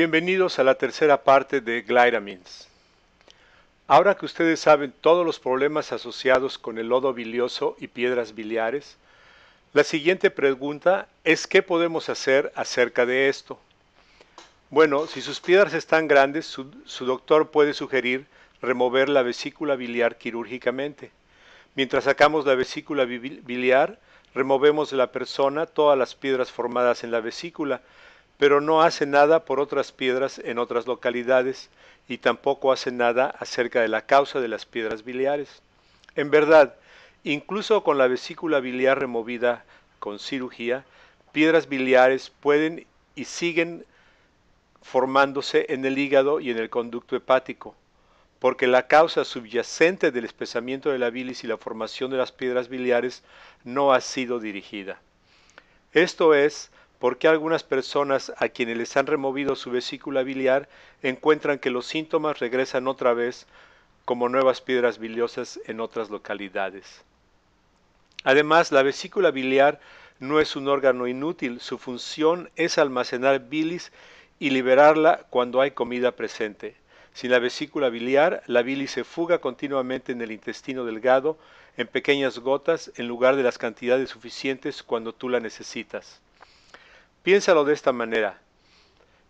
Bienvenidos a la tercera parte de Glyramins. Ahora que ustedes saben todos los problemas asociados con el lodo bilioso y piedras biliares, la siguiente pregunta es qué podemos hacer acerca de esto. Bueno, si sus piedras están grandes, su doctor puede sugerir remover la vesícula biliar quirúrgicamente. Mientras sacamos la vesícula biliar, removemos de la persona todas las piedras formadas en la vesícula, pero no hace nada por otras piedras en otras localidades y tampoco hace nada acerca de la causa de las piedras biliares. En verdad, incluso con la vesícula biliar removida con cirugía, piedras biliares pueden y siguen formándose en el hígado y en el conducto hepático, porque la causa subyacente del espesamiento de la bilis y la formación de las piedras biliares no ha sido dirigida. Esto es, porque algunas personas a quienes les han removido su vesícula biliar encuentran que los síntomas regresan otra vez como nuevas piedras biliosas en otras localidades? Además, la vesícula biliar no es un órgano inútil, su función es almacenar bilis y liberarla cuando hay comida presente. Sin la vesícula biliar, la bilis se fuga continuamente en el intestino delgado en pequeñas gotas en lugar de las cantidades suficientes cuando tú la necesitas. Piénsalo de esta manera.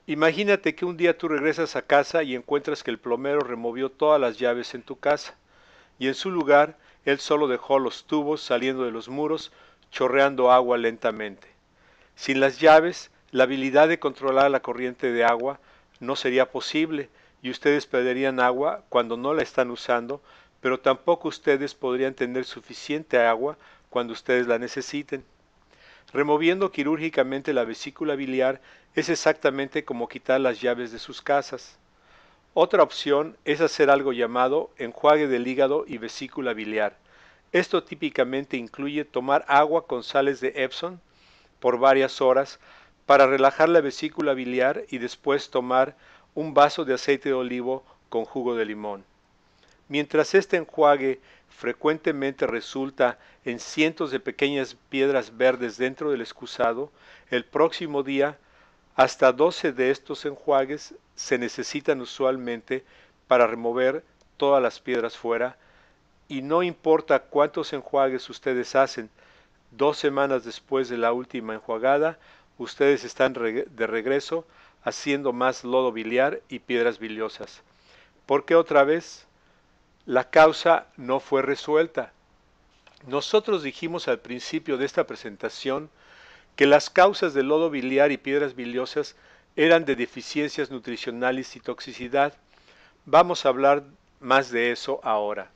Imagínate que un día tú regresas a casa y encuentras que el plomero removió todas las llaves en tu casa y en su lugar él solo dejó los tubos saliendo de los muros, chorreando agua lentamente. Sin las llaves, la habilidad de controlar la corriente de agua no sería posible y ustedes perderían agua cuando no la están usando, pero tampoco ustedes podrían tener suficiente agua cuando ustedes la necesiten. Removiendo quirúrgicamente la vesícula biliar es exactamente como quitar las llaves de sus casas. Otra opción es hacer algo llamado enjuague del hígado y vesícula biliar. Esto típicamente incluye tomar agua con sales de Epsom por varias horas para relajar la vesícula biliar y después tomar un vaso de aceite de olivo con jugo de limón. Mientras este enjuague frecuentemente resulta en cientos de pequeñas piedras verdes dentro del excusado, el próximo día hasta 12 de estos enjuagues se necesitan usualmente para remover todas las piedras fuera y no importa cuántos enjuagues ustedes hacen, dos semanas después de la última enjuagada, ustedes están de regreso haciendo más lodo biliar y piedras biliosas. ¿Por qué otra vez? la causa no fue resuelta. Nosotros dijimos al principio de esta presentación que las causas de lodo biliar y piedras biliosas eran de deficiencias nutricionales y toxicidad. Vamos a hablar más de eso ahora.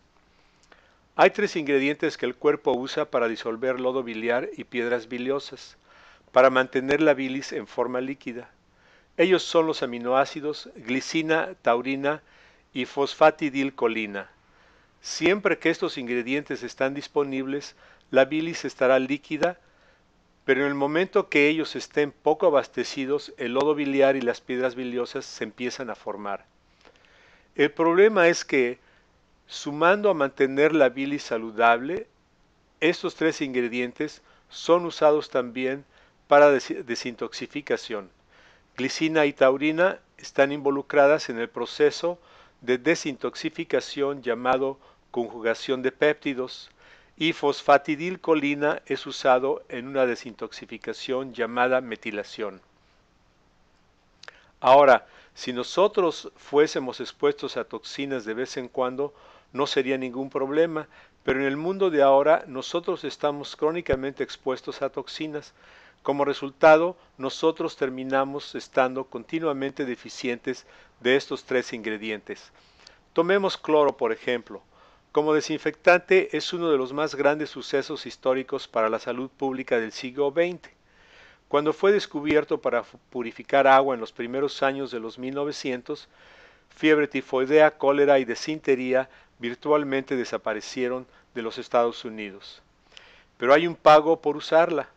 Hay tres ingredientes que el cuerpo usa para disolver lodo biliar y piedras biliosas, para mantener la bilis en forma líquida. Ellos son los aminoácidos glicina, taurina y fosfatidilcolina. Siempre que estos ingredientes están disponibles, la bilis estará líquida, pero en el momento que ellos estén poco abastecidos, el lodo biliar y las piedras biliosas se empiezan a formar. El problema es que, sumando a mantener la bilis saludable, estos tres ingredientes son usados también para desintoxificación. desintoxicación. Glicina y taurina están involucradas en el proceso de desintoxicación llamado conjugación de péptidos, y fosfatidilcolina es usado en una desintoxicación llamada metilación. Ahora, si nosotros fuésemos expuestos a toxinas de vez en cuando, no sería ningún problema, pero en el mundo de ahora nosotros estamos crónicamente expuestos a toxinas. Como resultado, nosotros terminamos estando continuamente deficientes de estos tres ingredientes. Tomemos cloro, por ejemplo como desinfectante es uno de los más grandes sucesos históricos para la salud pública del siglo XX. Cuando fue descubierto para purificar agua en los primeros años de los 1900, fiebre tifoidea, cólera y desintería virtualmente desaparecieron de los Estados Unidos. Pero hay un pago por usarla.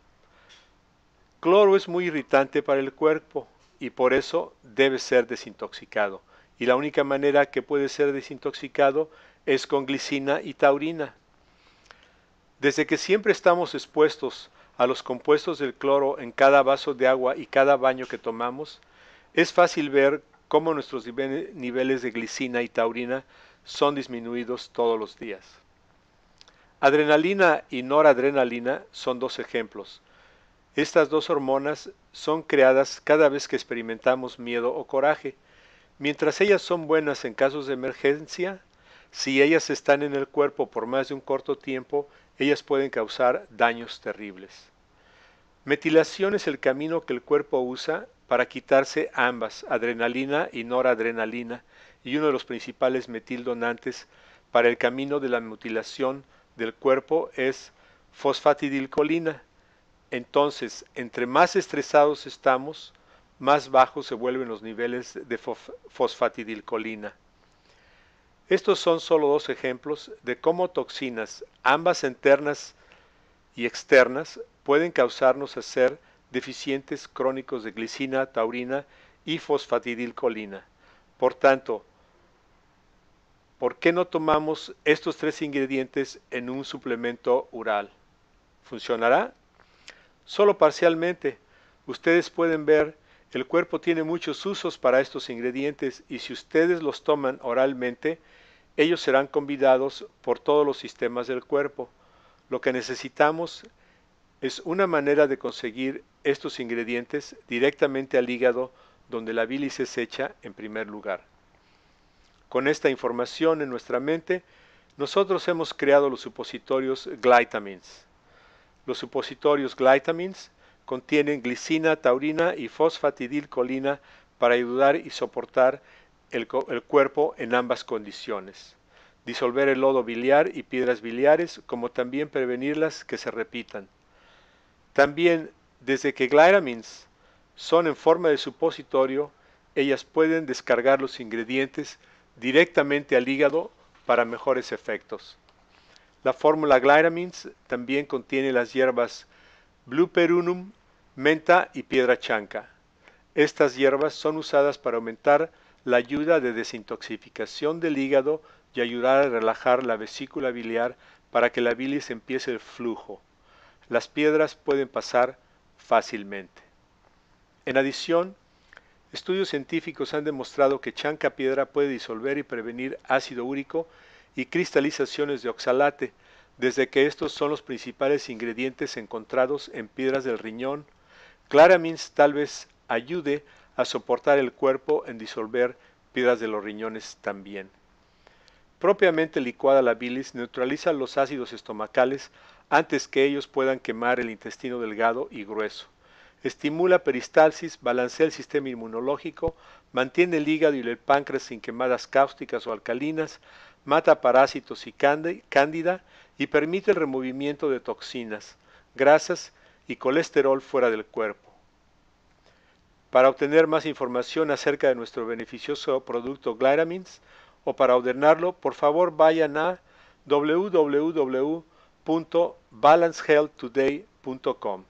Cloro es muy irritante para el cuerpo y por eso debe ser desintoxicado y la única manera que puede ser desintoxicado es con glicina y taurina. Desde que siempre estamos expuestos a los compuestos del cloro en cada vaso de agua y cada baño que tomamos, es fácil ver cómo nuestros niveles de glicina y taurina son disminuidos todos los días. Adrenalina y noradrenalina son dos ejemplos. Estas dos hormonas son creadas cada vez que experimentamos miedo o coraje, Mientras ellas son buenas en casos de emergencia, si ellas están en el cuerpo por más de un corto tiempo, ellas pueden causar daños terribles. Metilación es el camino que el cuerpo usa para quitarse ambas, adrenalina y noradrenalina, y uno de los principales metildonantes para el camino de la mutilación del cuerpo es fosfatidilcolina. Entonces, entre más estresados estamos, más bajos se vuelven los niveles de fosfatidilcolina. Estos son solo dos ejemplos de cómo toxinas, ambas internas y externas, pueden causarnos a ser deficientes crónicos de glicina, taurina y fosfatidilcolina. Por tanto, ¿por qué no tomamos estos tres ingredientes en un suplemento oral? ¿Funcionará? Solo parcialmente. Ustedes pueden ver el cuerpo tiene muchos usos para estos ingredientes y si ustedes los toman oralmente, ellos serán convidados por todos los sistemas del cuerpo. Lo que necesitamos es una manera de conseguir estos ingredientes directamente al hígado donde la bilis es hecha en primer lugar. Con esta información en nuestra mente, nosotros hemos creado los supositorios glytamins. Los supositorios glytamins contienen glicina, taurina y fosfatidilcolina para ayudar y soportar el, cuerpo en ambas condiciones. Disolver el lodo biliar y piedras biliares, como también prevenirlas que se repitan. También, desde que glyramins son en forma de supositorio, ellas pueden descargar los ingredientes directamente al hígado para mejores efectos. La fórmula Glyramins también contiene las hierbas perunum, menta y piedra chanca. Estas hierbas son usadas para aumentar la ayuda de desintoxicación del hígado y ayudar a relajar la vesícula biliar para que la bilis empiece el flujo. Las piedras pueden pasar fácilmente. En adición, estudios científicos han demostrado que chanca piedra puede disolver y prevenir ácido úrico y cristalizaciones de oxalate, desde que estos son los principales ingredientes encontrados en piedras del riñón, Claramins tal vez ayude a soportar el cuerpo en disolver piedras de los riñones también. Propiamente licuada la bilis neutraliza los ácidos estomacales antes que ellos puedan quemar el intestino delgado y grueso estimula peristalsis, balancea el sistema inmunológico, mantiene el hígado y el páncreas sin quemadas cáusticas o alcalinas, mata parásitos y cándida y permite el removimiento de toxinas, grasas y colesterol fuera del cuerpo. Para obtener más información acerca de nuestro beneficioso producto Glyramins o para ordenarlo, por favor vayan a www.balancehealthtoday.com.